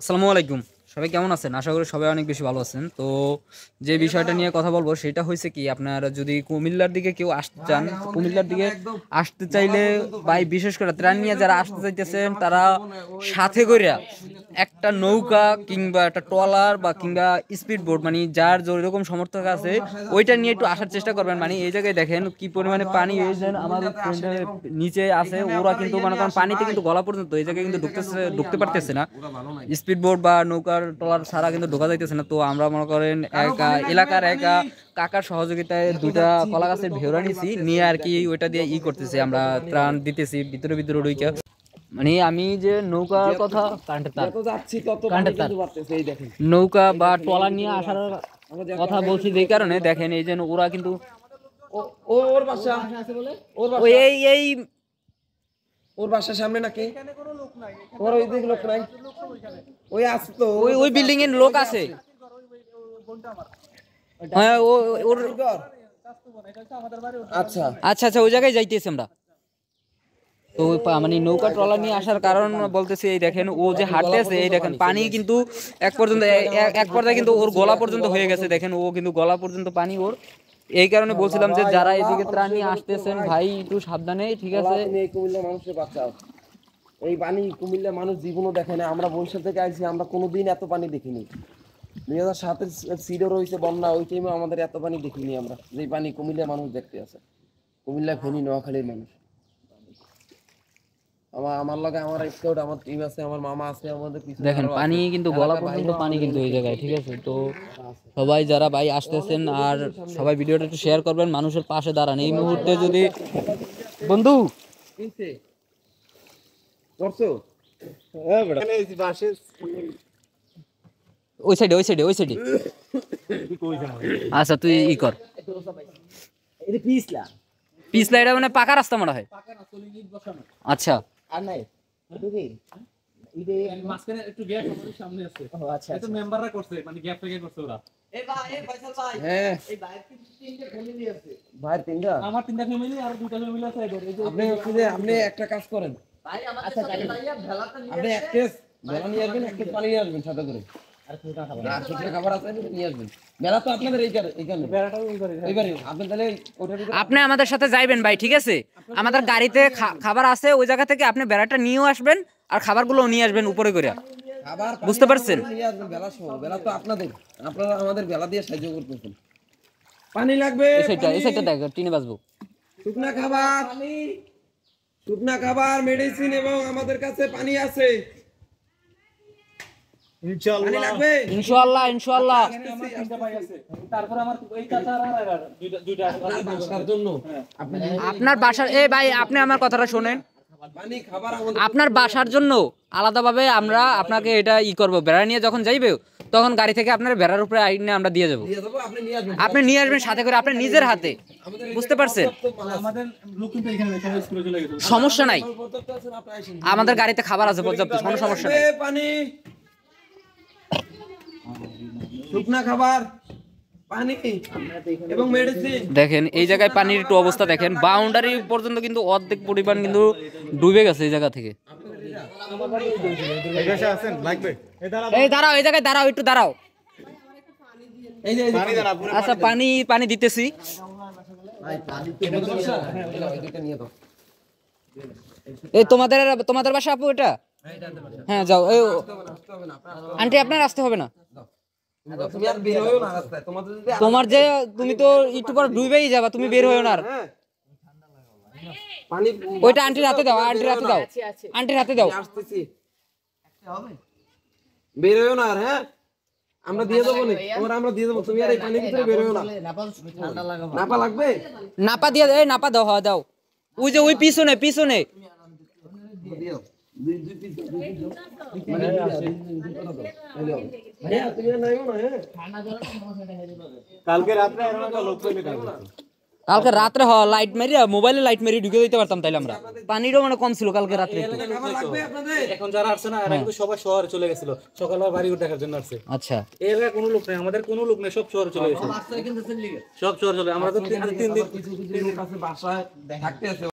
আসসালামু আলাইকুম সবাই কেমন আছেন আশা করি সবাই অনেক বেশি ভালো আছেন তো যে বিষয়টা নিয়ে কথা বলবো সেটা হয়েছে কি আপনার যদি কুমিল্লার দিকে কেউ আসতে চান হ্যাঁ, হ্যাঁ, কুমিল্লার দিকে আসতে চাইলে ভাই বিশেষ করে ত্রাণ নিয়ে যারা আসতে চাইতেছেন তারা সাথে করে একটা নৌকা কিংবা একটা ট্রলার বা কিংবা স্পিড বোট মানে যার যেরকম সমর্থক আছে ওইটা নিয়ে একটু আসার চেষ্টা করবেন মানে এই জায়গায় দেখেন কি পরিমাণে পানি এই আমাদের নিচে আছে ওরা কিন্তু মনে করেন পানিতে কিন্তু গলা পর্যন্ত এই জায়গায় কিন্তু ঢুকতেছে ঢুকতে পারতেছে না স্পিড বোট বা নৌকার ট্রলার ছাড়া কিন্তু ঢোকা যাইতেছে না তো আমরা মনে করেন একা এলাকার একা কাকার সহযোগিতায় দুটা কলা গাছের ভেড়া নিয়েছি নিয়ে আর কি ওইটা দিয়ে ই করতেছি আমরা ত্রাণ দিতেছি ভিতরে ভিতরে রইকা মানে আমি যে নৌকার কথা নৌকা বা ট্রলার নিয়ে আসার কথা বলছি যে কারণে দেখেন এই যে ওরা কিন্তু ওর বাসার সামনে নাকি ওর ওই দিক লোক নাই ওই আছে তো ওই ওই বিল্ডিং এর লোক আছে হ্যাঁ ওর আচ্ছা আচ্ছা আচ্ছা ওই জায়গায় যাইতেছি আমরা তো মানে নৌকা ট্রলার নিয়ে আসার কারণ বলতেছি এই দেখেন ও যে হাঁটতেছে এই দেখেন পানি কিন্তু এক পর্যন্ত এক পর্যায়ে কিন্তু ওর গলা পর্যন্ত হয়ে গেছে দেখেন ও কিন্তু গলা পর্যন্ত পানি ওর এই কারণে বলছিলাম যে যারা এদিকে ত্রাণ নিয়ে আসতেছেন ভাই একটু সাবধানে ঠিক আছে এই পানি কুমিল্লা মানুষ জীবনও দেখে না আমরা বৈশাখ থেকে আসছি আমরা কোনো দিন এত পানি দেখিনি দুই হাজার সাতের সিডও রয়েছে বন্যা ওই টাইমে আমাদের এত পানি দেখিনি আমরা যে পানি কুমিল্লা মানুষ দেখতে আছে কুমিল্লা ফেনী নোয়াখালীর মানুষ আমার আমার মামা আছে পানি কিন্তু পানি কিন্তু সবাই যারা ভাই আসতেছেন আর সবাই ভিডিওটা শেয়ার করবেন মানুষের পাশে দাঁড়ান এই মুহূর্তে যদি বন্ধু হ্যাঁ, ওই সাইডে ওই সাইডে ওই সাইডে আচ্ছা তুই ই কর পিসলা এটা মানে পাকা রাস্তা মনে হয় আচ্ছা আর নাই ইদে হ্যাঁ। একটু গ্যাপ আমার সামনে আছে ও আচ্ছা এটা মেম্বাররা আচ্ছা। করছে মানে গ্যাপ করছে ওরা ভাই ফয়সাল ভাই হ্যাঁ এই তিনটা ফ্যামিলি আছে তিনটা আমার তিনটা ফ্যামিলি আর দুটা ফ্যামিলি আছে আপনি আপনি আপনি একটা কাজ করেন ভাই আমাদের আচ্ছা, সাথে ভাইয়া ভেলাতে নিয়ে আপনি এক কেস ভেলা নিয়ে আসবেন এক পানি নিয়ে আসবেন সাথে করে আপনি আমাদের সাথে যাইবেন ভাই ঠিক আছে আমাদের গাড়িতে খাবার আছে ওই জায়গা থেকে আপনি বেড়াটা নিয়েও আসবেন আর খাবারগুলো নিয়ে আসবেন উপরে করে বুঝতে পারছেন পানি লাগবে সেটা টিনে বাসবো শুকনা খাবার শুকনা খাবার মেডিসিন এবং আমাদের কাছে পানি আছে মানে ইনশাআল্লাহ ইনশাআল্লাহ আচ্ছা, আচ্ছা, আপনার বাসার এ ভাই আপনি আমার কথাটা শোনেন মানে আপনার বাসার জন্য আলাদাভাবে আমরা আপনাকে এটা ই করব বেড়া নিয়ে যখন যাইবে তখন গাড়ি থেকে আপনার বেড়ার উপরে আইনে আমরা দিয়ে যাবো আপনি নিয়ে আসবেন সাথে করে আপনি নিজের হাতে বুঝতে পারছেন সমস্যা নাই আমাদের গাড়িতে খাবার আছে পর্যাপ্ত কোনো সমস্যা নেই শুকনা খাবার পানি এবং মেডিসিন দেখেন এই জায়গায় পানির একটু অবস্থা দেখেন বাউন্ডারি পর্যন্ত কিন্তু অর্ধেক পরিমাণ কিন্তু ডুবে গেছে এই জায়গা থেকে এই দাঁড়াও এই জায়গায় দাঁড়াও একটু দাঁড়াও আচ্ছা পানি পানি দিতেছি এই তোমাদের তোমাদের বাসা আপু এটা হ্যাঁ, হ্যাঁ যাও আন্টি আপনার আসতে হবে না আচ্ছা, তোমার যে তুমি তো একটু পর ডুবেই যাবা তুমি বের হয়েও না হ্যাঁ। ওইটা আন্টির হাতে দাও আন্টির হাতে দাও আন্টির হাতে দাও বের হয়েও না হ্যাঁ আমরা দিয়ে দেবো তোমার আমরা দিয়ে দেবো তুমি আর এই ভিতরে বের না নাপা লাগবে নাপা দিয়ে দাও নাপা দাও হ্যাঁ, দাও ওই যে ওই পিছনে পিছনে দিয়ে দাও কালকে রাত্রে হ লাইট মেরি মোবাইলে লাইট মেরি ঢুকে দিতে পারতাম তাইলে আমরা পানিরও মানে কম ছিল কালকে রাত্রে এখন যারা আসছে না হ্যাঁ। কিন্তু সবাই শহরে চলে গেছিল সকালে বাড়ি দেখার জন্য আসছে আচ্ছা এর কোন লোক নেই আমাদের কোন লোক নেই সব শহরে চলে গেছে সব শহরে চলে আমরা তো তিন দিন বাসায় থাকতে আছে